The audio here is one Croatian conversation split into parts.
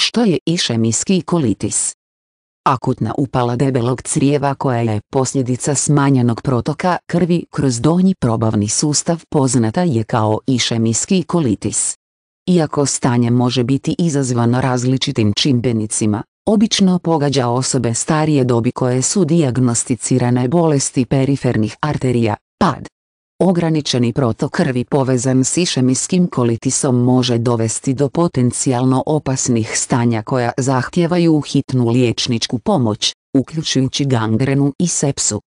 Što je išemijski kolitis? Akutna upala debelog crijeva koja je posljedica smanjenog protoka krvi kroz donji probavni sustav poznata je kao išemijski kolitis. Iako stanje može biti izazvano različitim čimbenicima, obično pogađa osobe starije dobi koje su dijagnosticirane bolesti perifernih arterija, pad, Ograničeni protok krvi povezan s išemijskim kolitisom može dovesti do potencijalno opasnih stanja koja zahtijevaju hitnu liječničku pomoć, uključujući gangrenu i sepsu.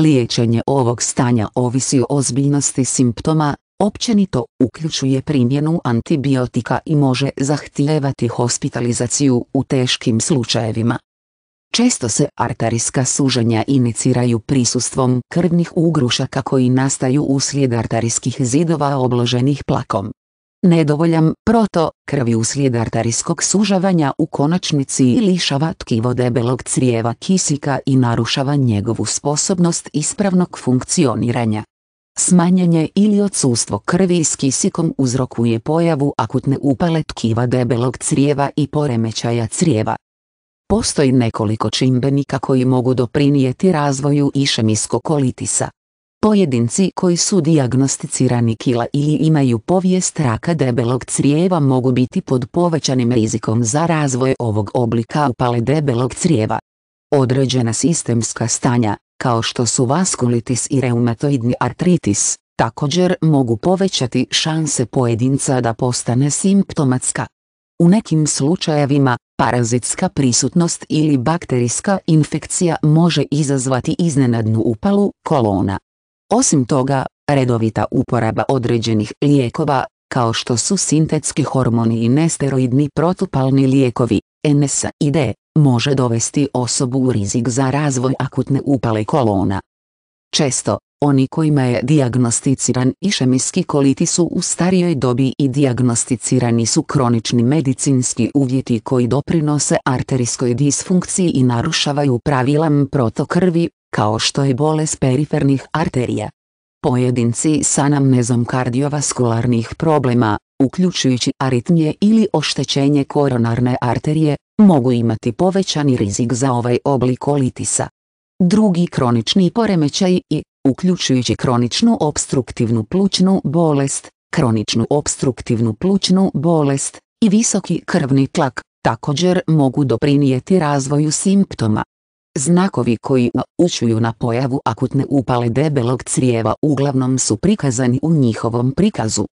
Liječenje ovog stanja ovisi o ozbiljnosti simptoma, općenito uključuje primjenu antibiotika i može zahtijevati hospitalizaciju u teškim slučajevima. Često se artarijska suženja iniciraju prisustvom krvnih ugrušaka koji nastaju uslijed artarijskih zidova obloženih plakom. Nedovoljam, proto krvi uslijed artarijskog sužavanja u konačnici lišava tkivo debelog crijeva kisika i narušava njegovu sposobnost ispravnog funkcioniranja. Smanjenje ili odsustvo krvi s kisikom uzrokuje pojavu akutne upale tkiva debelog crijeva i poremećaja crijeva. Postoji nekoliko čimbenika koji mogu doprinijeti razvoju išemiskokolitisa. Pojedinci koji su dijagnosticirani kila ili imaju povijest raka debelog crijeva mogu biti pod povećanim rizikom za razvoj ovog oblika upale debelog crijeva. Određena sistemska stanja, kao što su vaskulitis i reumatoidni artritis, također mogu povećati šanse pojedinca da postane simptomatska, u nekim slučajevima, parazitska prisutnost ili bakterijska infekcija može izazvati iznenadnu upalu kolona. Osim toga, redovita uporaba određenih lijekova, kao što su sintetski hormoni i nesteroidni protupalni lijekovi, NSAID, može dovesti osobu u rizik za razvoj akutne upale kolona. Često, oni kojima je diagnosticiran išemijski koliti su u starijoj dobi i diagnosticirani su kronični medicinski uvjeti koji doprinose arterijskoj disfunkciji i narušavaju pravilan protokrvi, kao što je bolest perifernih arterija. Pojedinci sa anamnezom kardiovaskularnih problema, uključujući aritmije ili oštećenje koronarne arterije, mogu imati povećani rizik za ovaj oblik kolitisa. Drugi kronični poremećaj i uključujući kroničnu obstruktivnu plućnu bolest, kroničnu obstruktivnu plućnu bolest i visoki krvni tlak, također mogu doprinijeti razvoju simptoma. Znakovi koji učuju na pojavu akutne upale debelog crijeva uglavnom su prikazani u njihovom prikazu.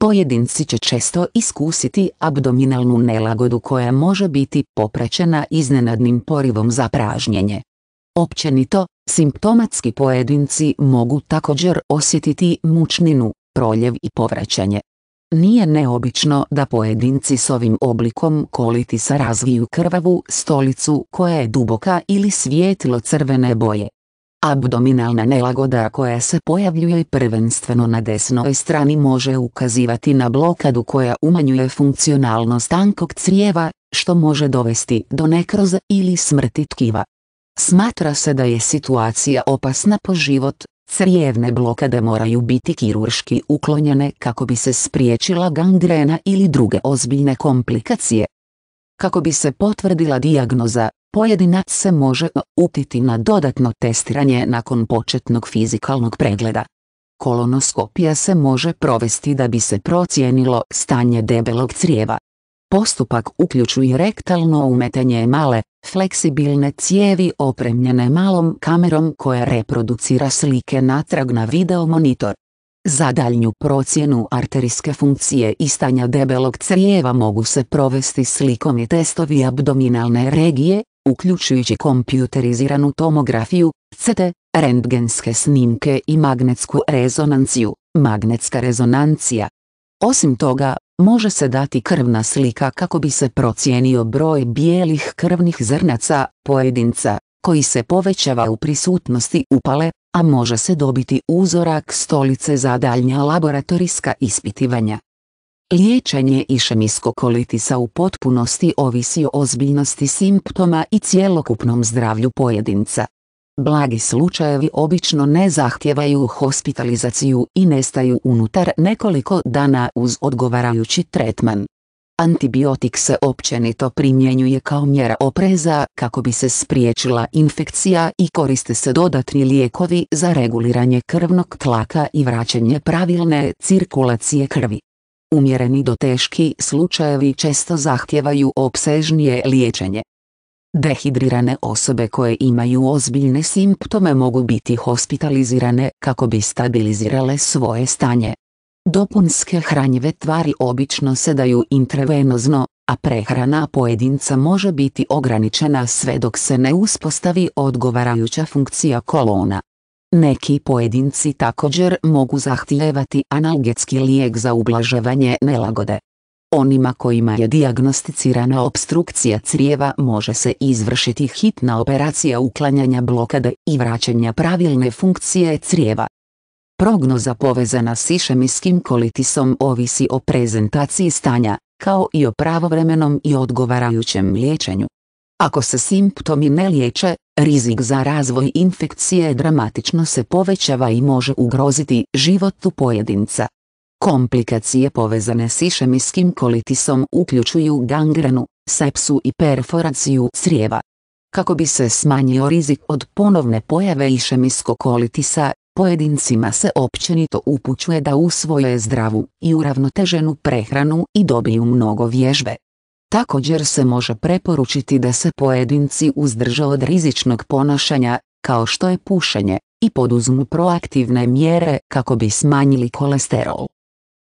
Pojedinci će često iskusiti abdominalnu nelagodu koja može biti popraćena iznenadnim porivom za pražnjenje. Općenito, Simptomatski pojedinci mogu također osjetiti mučninu, proljev i povraćanje. Nije neobično da pojedinci s ovim oblikom kolitisa razviju krvavu stolicu koja je duboka ili svijetlo crvene boje. Abdominalna nelagoda koja se pojavljuje prvenstveno na desnoj strani može ukazivati na blokadu koja umanjuje funkcionalnost tankog crijeva, što može dovesti do nekroza ili smrti tkiva. Smatra se da je situacija opasna po život, crijevne blokade moraju biti kirurški uklonjene kako bi se spriječila gangrena ili druge ozbiljne komplikacije. Kako bi se potvrdila dijagnoza, pojedinac se može utiti na dodatno testiranje nakon početnog fizikalnog pregleda. Kolonoskopija se može provesti da bi se procijenilo stanje debelog crijeva. Postupak uključuje rektalno umetanje male, Fleksibilne cijevi opremljene malom kamerom koja reproducira slike natrag na video monitor. Za daljnju procjenu arterijske funkcije i stanja debelog crijeva mogu se provesti slikom i testovi abdominalne regije, uključujući kompjuteriziranu tomografiju, CT, rentgenske snimke i magnetsku rezonanciju, magnetska rezonancija. Osim toga, Može se dati krvna slika kako bi se procijenio broj bijelih krvnih zrnaca, pojedinca, koji se povećava u prisutnosti upale, a može se dobiti uzorak stolice za daljnja laboratorijska ispitivanja. Liječenje išemijskog kolitisa u potpunosti ovisi o ozbiljnosti simptoma i cjelokupnom zdravlju pojedinca. Blagi slučajevi obično ne zahtijevaju hospitalizaciju i nestaju unutar nekoliko dana uz odgovarajući tretman. Antibiotik se općenito primjenjuje kao mjera opreza kako bi se spriječila infekcija i koriste se dodatni lijekovi za reguliranje krvnog tlaka i vraćanje pravilne cirkulacije krvi. Umjereni do teški slučajevi često zahtijevaju obsežnije liječenje. Dehidrirane osobe koje imaju ozbiljne simptome mogu biti hospitalizirane kako bi stabilizirale svoje stanje. Dopunske hranjive tvari obično se daju intravenozno, a prehrana pojedinca može biti ograničena sve dok se ne uspostavi odgovarajuća funkcija kolona. Neki pojedinci također mogu zahtijevati analgetski lijek za ublažavanje nelagode. Onima kojima je dijagnosticirana obstrukcija crijeva može se izvršiti hitna operacija uklanjanja blokade i vraćanja pravilne funkcije crijeva. Prognoza povezana s išemijskim kolitisom ovisi o prezentaciji stanja, kao i o pravovremenom i odgovarajućem liječenju. Ako se simptomi ne liječe, rizik za razvoj infekcije dramatično se povećava i može ugroziti život u pojedinca. Komplikacije povezane s išemijskim kolitisom uključuju gangrenu, sepsu i perforaciju crijeva. Kako bi se smanjio rizik od ponovne pojave išemijskog kolitisa, pojedincima se općenito upućuje da usvoje zdravu i uravnoteženu prehranu i dobiju mnogo vježbe. Također se može preporučiti da se pojedinci uzdrže od rizičnog ponašanja, kao što je pušenje, i poduzmu proaktivne mjere kako bi smanjili kolesterol.